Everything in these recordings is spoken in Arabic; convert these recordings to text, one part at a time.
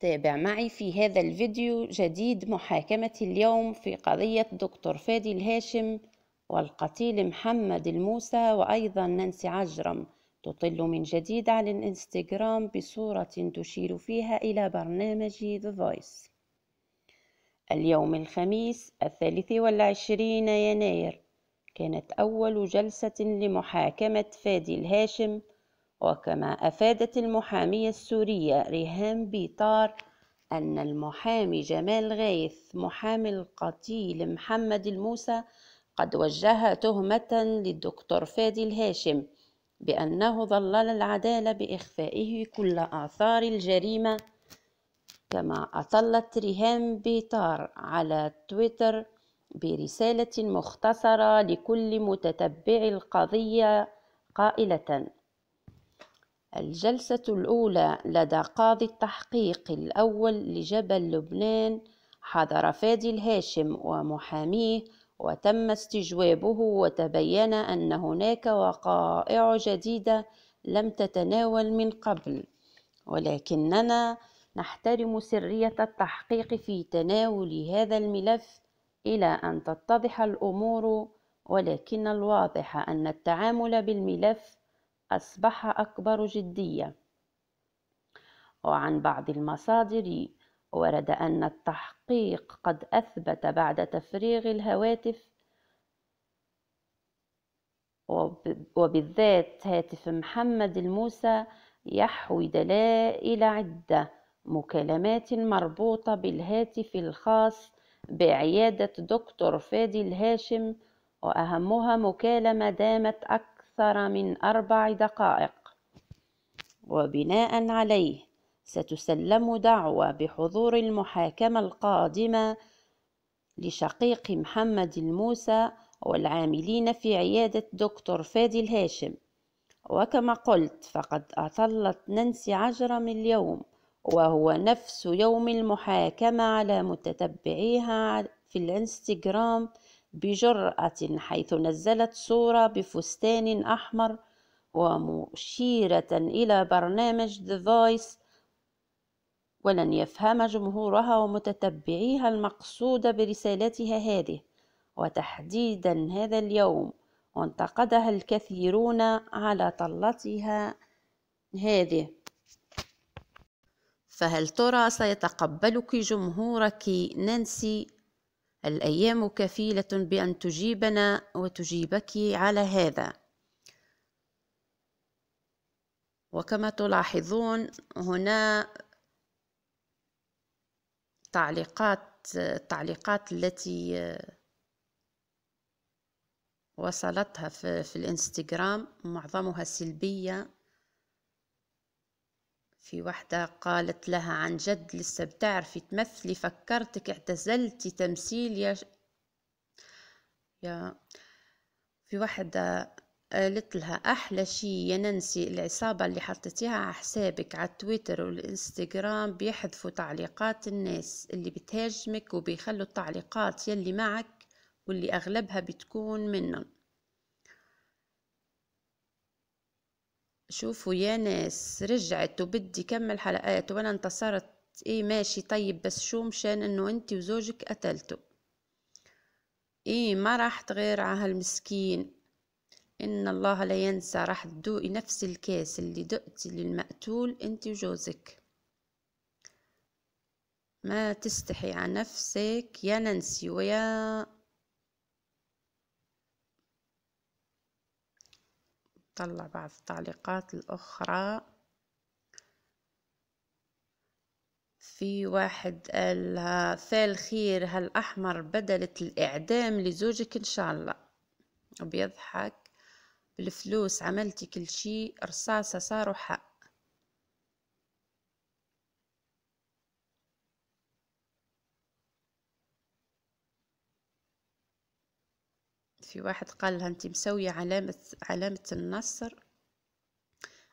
تابع معي في هذا الفيديو جديد محاكمة اليوم في قضية دكتور فادي الهاشم والقتيل محمد الموسى وأيضا نانسي عجرم تطل من جديد على الانستغرام بصورة تشير فيها إلى برنامج The Voice اليوم الخميس الثالث والعشرين يناير كانت أول جلسة لمحاكمة فادي الهاشم وكما أفادت المحامية السورية ريهام بيطار أن المحامي جمال غيث محامي القتيل محمد الموسى قد وجه تهمة للدكتور فادي الهاشم بأنه ضلل العدالة بإخفائه كل آثار الجريمة كما أطلت ريهام بيطار على تويتر برسالة مختصرة لكل متتبع القضية قائلة الجلسة الأولى لدى قاضي التحقيق الأول لجبل لبنان حضر فادي الهاشم ومحاميه وتم استجوابه وتبين أن هناك وقائع جديدة لم تتناول من قبل ولكننا نحترم سرية التحقيق في تناول هذا الملف إلى أن تتضح الأمور ولكن الواضح أن التعامل بالملف أصبح أكبر جدية وعن بعض المصادر ورد أن التحقيق قد أثبت بعد تفريغ الهواتف وبالذات هاتف محمد الموسى يحوي دلائل عدة مكالمات مربوطة بالهاتف الخاص بعيادة دكتور فادي الهاشم وأهمها مكالمة دامت أكثر أكثر من أربع دقائق وبناء عليه ستسلم دعوة بحضور المحاكمة القادمة لشقيق محمد الموسى والعاملين في عيادة دكتور فادي الهاشم وكما قلت فقد أطلت نانسي عجرم اليوم وهو نفس يوم المحاكمة على متتبعيها في الانستغرام بجرأة حيث نزلت صورة بفستان أحمر ومشيرة إلى برنامج The Voice ولن يفهم جمهورها ومتتبعيها المقصود برسالتها هذه وتحديدا هذا اليوم وانتقدها الكثيرون على طلتها هذه فهل ترى سيتقبلك جمهورك نانسي الأيام كفيلة بأن تجيبنا وتجيبك على هذا وكما تلاحظون هنا تعليقات التعليقات التي وصلتها في, في الانستغرام معظمها سلبية في وحدة قالت لها عن جد لسه بتعرفي تمثلي فكرتك اعتزلتي تمثيل يا ش... يا في وحدة قالت لها أحلى شي يا ننسي العصابة اللي حطيتيها على حسابك على تويتر والإنستغرام بيحذفوا تعليقات الناس اللي بتهاجمك وبيخلوا التعليقات يلي معك واللي أغلبها بتكون منهم شوفوا يا ناس رجعت وبدي كمل حلقات وانا انتصرت ايه ماشي طيب بس شو مشان انه انت وزوجك قتلته ايه ما راح تغير على هالمسكين ان الله لا ينسى راح تدوقي نفس الكاس اللي دقتي للمقتول انت وجوزك ما تستحي على نفسك يا نانسي ويا نطلع بعض التعليقات الأخرى في واحد قال فال خير هالأحمر بدلت الإعدام لزوجك إن شاء الله وبيضحك بالفلوس عملتي كل شي رصاصة صاروحة في واحد قال لها انت مسوية علامة علامة النصر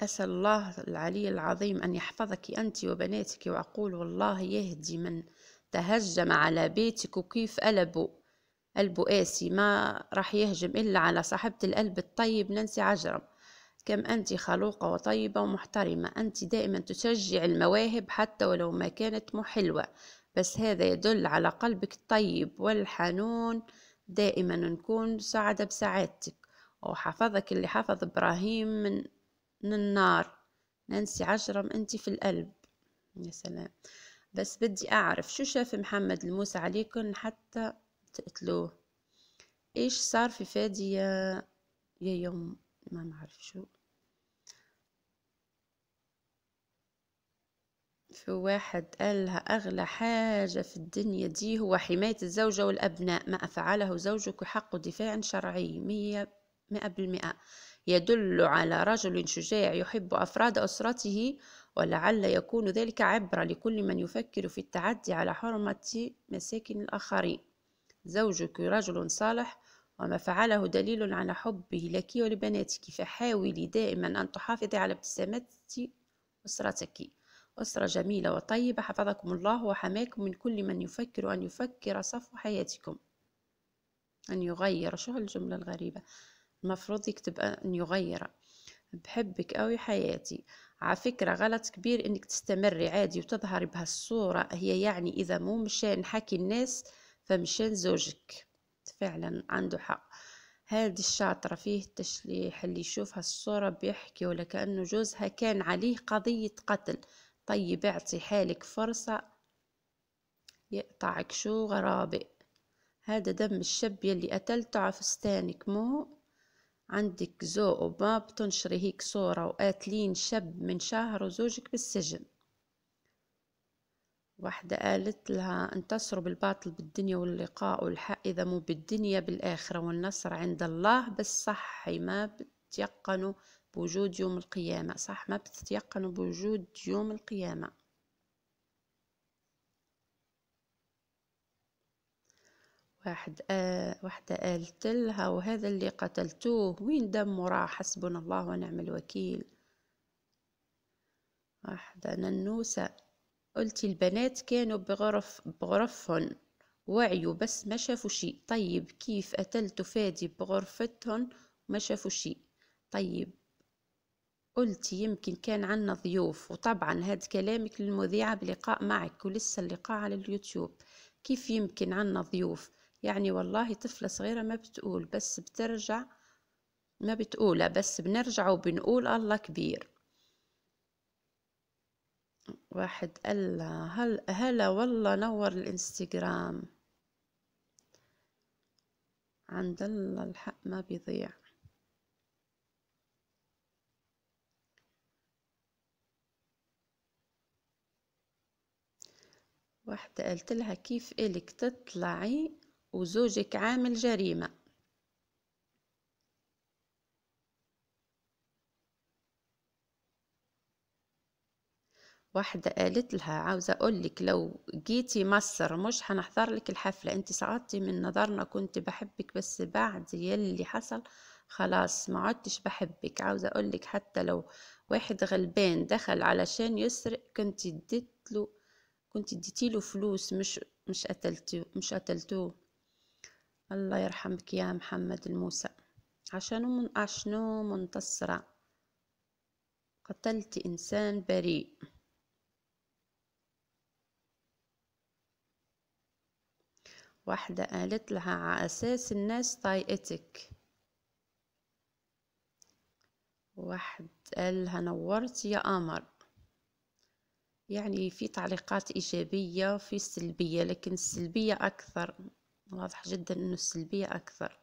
أسأل الله العلي العظيم أن يحفظك أنت وبناتك وأقول والله يهدي من تهجم على بيتك وكيف قلبه قلب قاسي ما راح يهجم إلا على صاحبة القلب الطيب نانسي عجرم كم أنت خلوقة وطيبة ومحترمة أنت دائما تشجع المواهب حتى ولو ما كانت محلوة بس هذا يدل على قلبك الطيب والحنون دائما نكون سعدة بسعادتك وحفظك اللي حفظ إبراهيم من, من النار ننسي عشرة أنت في القلب يا سلام بس بدي أعرف شو شاف محمد الموسى عليكم حتى تقتلوه إيش صار في فادي يا, يا يوم ما نعرف شو في واحد قالها أغلى حاجة في الدنيا دي هو حماية الزوجة والأبناء ما أفعله زوجك حق دفاع شرعي مية مئة بالمئة يدل على رجل شجاع يحب أفراد أسرته ولعل يكون ذلك عبرة لكل من يفكر في التعدي على حرمة مساكن الآخرين زوجك رجل صالح وما فعله دليل على حبه لك ولبناتك فحاولي دائما أن تحافظي على ابتسامة أسرتك أسرة جميلة وطيبة حفظكم الله وحماكم من كل من يفكر أن يفكر صفو حياتكم أن يغير شو هالجملة الغريبة المفروض يكتب أن يغير بحبك أوي حياتي على فكرة غلط كبير إنك تستمري عادي وتظهري بهالصورة هي يعني إذا مو مشان حكي الناس فمشان زوجك فعلا عنده حق هادي الشاطرة فيه التشليح اللي يشوف هالصورة بيحكي ولا كأنه جوزها كان عليه قضية قتل طيب اعطي حالك فرصة يقطعك شو غرابة هذا دم الشاب يلي قتلته عفستانك مو عندك ذوق وما بتنشري هيك صورة وقاتلين شاب من شهر وزوجك بالسجن واحدة قالت لها انتصروا بالباطل بالدنيا واللقاء والحق إذا مو بالدنيا بالآخرة والنصر عند الله بس صحي ما بتيقنوا بوجود يوم القيامة صح ما بتتيقنوا بوجود يوم القيامة واحد آه واحدة قالت لها وهذا اللي قتلتوه وين دمه راه حسبنا الله ونعم الوكيل واحدة ننوسة قلت البنات كانوا بغرف بغرفهن وعيوا بس ما شافوا شي طيب كيف قتلتوا فادي بغرفتهن ما شافوا شي طيب قلت يمكن كان عنا ضيوف وطبعا هاد كلامك للمذيعة بلقاء معك ولسه اللقاء على اليوتيوب كيف يمكن عنا ضيوف يعني والله طفلة صغيرة ما بتقول بس بترجع ما بتقولها بس بنرجع وبنقول الله كبير واحد قال هل هلا والله نور الانستغرام عند الله الحق ما بيضيع واحدة قالت لها كيف إلك تطلعي وزوجك عامل جريمة واحدة قالت لها عاوزة أقولك لو جيتي مصر مش هنحضر لك الحفلة انت سعدتي من نظرنا كنت بحبك بس بعد يلي حصل خلاص ما عدتش بحبك عاوزة أقولك حتى لو واحد غلبان دخل علشان يسرق كنت اديت له كنت ديتي له فلوس مش مش قتلتو مش قتلتو الله يرحمك يا محمد الموسى عشانو من عشنو منتصرة قتلت إنسان بريء واحدة قالت لها على أساس الناس طايقتك واحد قالها نورت يا قمر يعني في تعليقات إيجابية في سلبية لكن السلبية أكثر واضح جدا أنه السلبية أكثر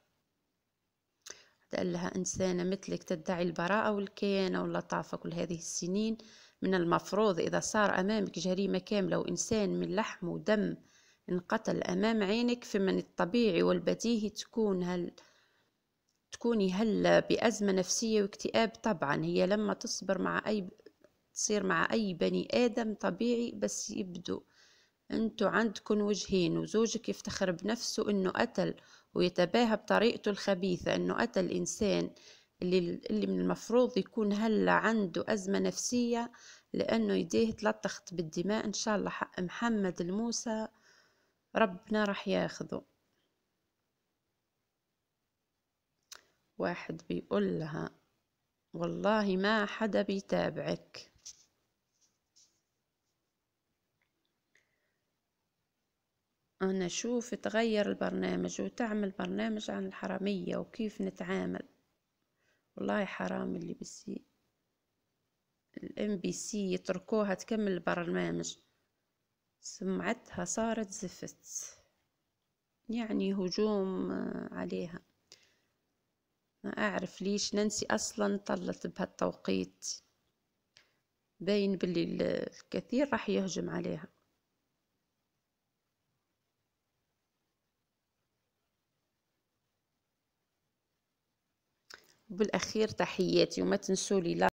قال لها إنسانة مثلك تدعي البراءة والكيانة واللطافة كل هذه السنين من المفروض إذا صار أمامك جريمة كاملة وإنسان من لحم ودم انقتل أمام عينك فمن الطبيعي والبديهي تكون هل تكوني هلا بأزمة نفسية واكتئاب طبعا هي لما تصبر مع أي تصير مع أي بني آدم طبيعي بس يبدو أنتو عندكن وجهين وزوجك يفتخر بنفسه أنه قتل ويتباهى بطريقته الخبيثة أنه قتل إنسان اللي, اللي من المفروض يكون هلا عنده أزمة نفسية لأنه يديه تلطخت بالدماء إن شاء الله حق محمد الموسى ربنا راح ياخذه واحد بيقول لها والله ما حدا بيتابعك أنا شوف تغير البرنامج وتعمل برنامج عن الحرامية وكيف نتعامل والله حرام اللي بسي الام بي سي يتركوها تكمل البرنامج سمعتها صارت زفت يعني هجوم آه، عليها ما أعرف ليش ننسي أصلا طلت بهالتوقيت باين باللي الكثير راح يهجم عليها وبالاخير تحياتي وما تنسوا لي